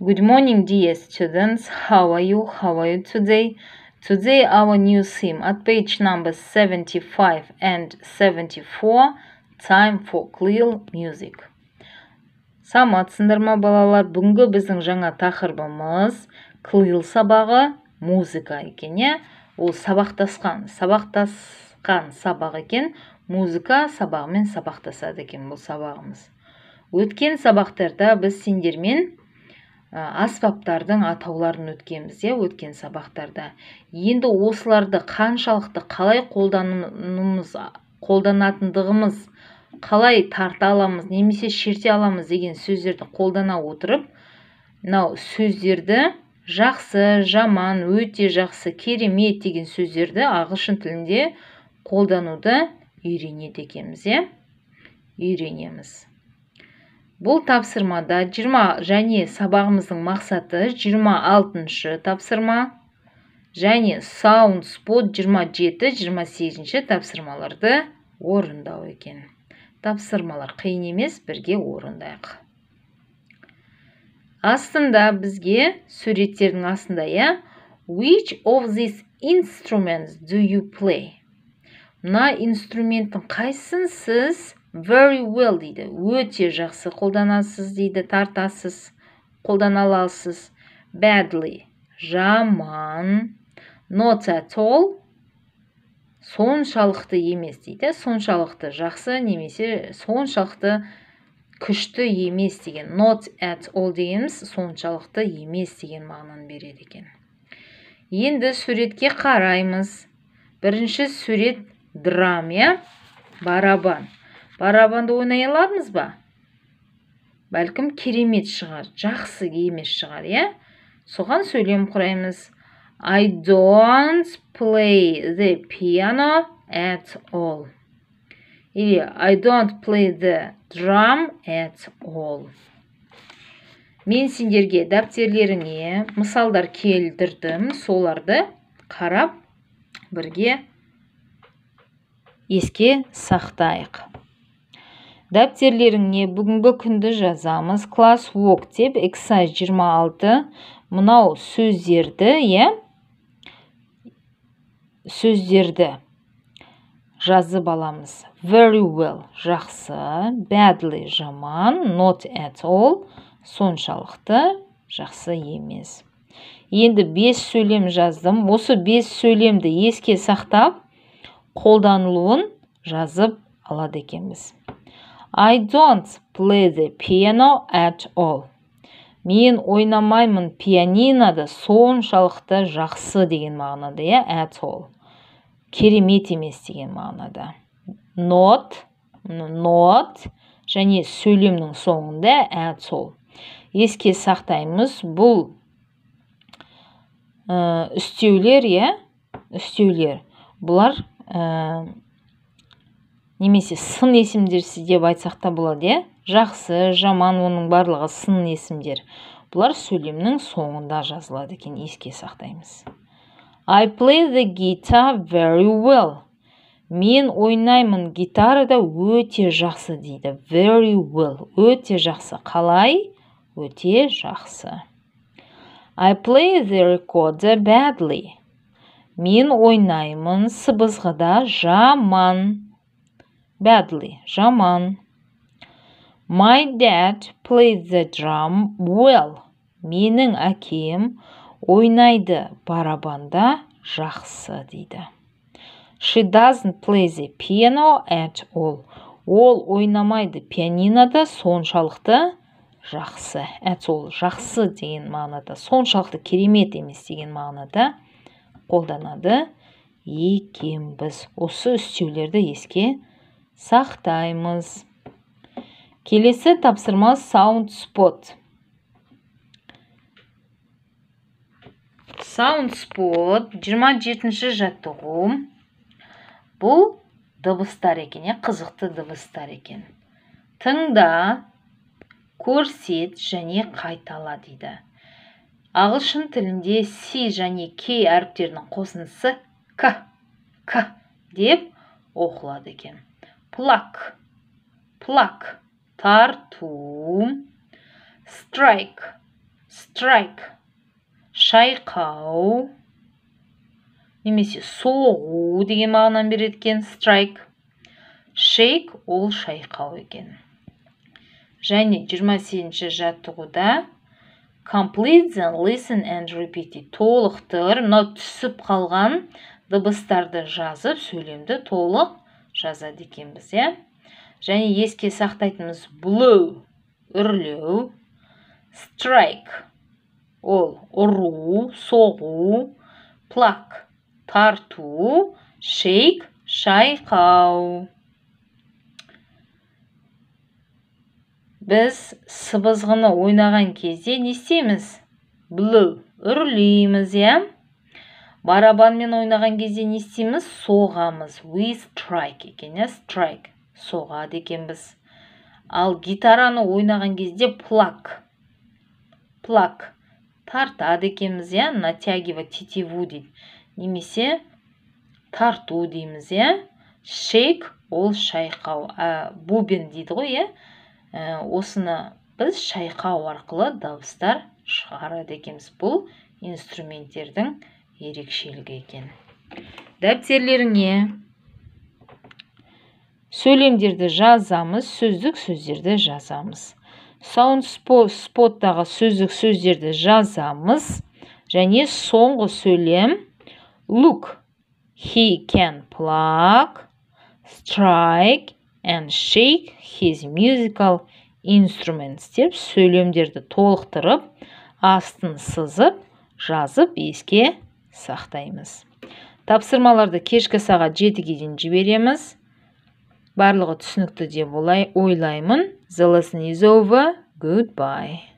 Good morning, dear students. How are you? How are you today? Today, our new theme at page number 75 and 74 Time for Clear Music. Сама ма балалар, бүгінгі біздің жаңа тақырыбымыз Clear сабағы музыка екен, е? Иә? Ол сабақтасқан, сабақтасқан сабақ екен, музыка сабағымен сабақтасады екен бұл сабағымыз. Өткен сабақтарда біз сендермен Ә, аспаптардың атауларын өткенбіз иә өткен сабақтарда енді осыларды қаншалықты қалай қолданымыз қолданатындығымыз қалай тарта аламыз немесе шерте аламыз деген сөздерді қолдана отырып мынау сөздерді жақсы жаман өте жақсы керемет деген сөздерді ағылшын тілінде қолдануды үйренеді екенбіз иә үйренеміз бұл тапсырмада 20 және сабағымыздың мақсаты 26 шы тапсырма және sound, spot 27 жеті ші тапсырмаларды орындау екен тапсырмалар қиын емес бірге орындайық астында бізге суреттердің астында иә which of these instruments do you play мына инструменттің қайсын сіз very well дейді өте жақсы қолданасыз дейді тартасыз қолдана аласыз badly жаман not at all соншалықты емес дейді соншалықты жақсы немесе соншалықты күшті емес деген not at all дегеніміз соншалықты емес деген мағынаны береді екен енді суретке қараймыз бірінші сурет драм иә барабан барабанды ойнай аламыз ба бәлкім керемет шығар жақсы емес шығар иә соған сөйлем құраймыз I don't play the piano at all или I don't play the drum at all мен сендерге дәптерлеріңе мысалдар келтірдім соларды қарап бірге еске сақтайық дәптерлеріңе бүгінгі күнді жазамыз класс walk деп эксайз 26 мынау сөздерді иә сөздерді жазып аламыз very well жақсы badly жаман not at all соншалықты жақсы емес енді бес сөйлем жаздым осы бес сөйлемді еске сақтап қолданылуын жазып алады екенбіз I don't play the piano at all. Мен ойнамаймын пианиноды соншалықты жақсы деген мағынада, иә, at all. Керемет емес деген мағынада. Not, not және сөйлемнің соңында at all. Еске сақтаймыз, бұл үстеулер, иә, үстеулер. Бұлар немесе сын есімдер деп айтсақ та болады иә жақсы жаман оның барлығы сын есімдер бұлар сөйлемнің соңында жазылады екен еске сақтаймыз I play the guitar very well мен ойнаймын гитарада өте жақсы дейді very well өте жақсы қалай өте жақсы I play the recorder badly мен ойнаймын сыбызғыда жаман badly жаман my dad plays the drum well менің әкем ойнайды барабанда жақсы дейді she doesn't play the piano at all ол ойнамайды пианинода соншалықты жақсы at all жақсы деген мағынада соншалықты керемет емес деген мағынада қолданады біз. осы үстеулерді еске сақтаймыз келесі тапсырма саунд спот саунд спот 27-ші жаттығу бұл дыбыстар екен иә, қызықты дыбыстар екен тыңда көрсет және қайтала дейді ағылшын тілінде си және K әріптерінің қосындысы к к деп оқылады екен pluck, pluck, тарту, strike, strike, шайқау, немесе соғу деген мағынаны береді екен strike. Shake ол шайқау екен. Және 28-ші жаттығуда complete and listen and repeat Толықтыр, мынау түсіп қалған дыбыстарды жазып сөйлемді толық жазады екенбіз иә және еске сақтайтынымыз blow үрлеу Страйк. ол ұру соғу плак тарту шейк шайқау біз сыбызғыны ойнаған кезде не істейміз блу үрлейміз иә барабанмен ойнаған кезде не істейміз соғамыз we strike екен иә strike соғады екенбіз ал гитараны ойнаған кезде плак плак тартады екенбіз иә натягивать тетиву дейді немесе тарту дейміз иә шейк ол шайқау ә, бубен дейді ғой иә ә, осыны біз шайқау арқылы дауыстар шығарады екенбіз бұл инструменттердің ерекшелігі екен дәптерлеріңе сөйлемдерді жазамыз сөздік сөздерді жазамыз саунд споттағы сөздік сөздерді жазамыз және соңғы сөйлем look he can pluck strike and shake his musical instruments деп сөйлемдерді толықтырып астын сызып жазып еске сақтаймыз тапсырмаларды кешкі сағат жетіге дейін жібереміз барлығы түсінікті деп ойлаймын the lesson goodbye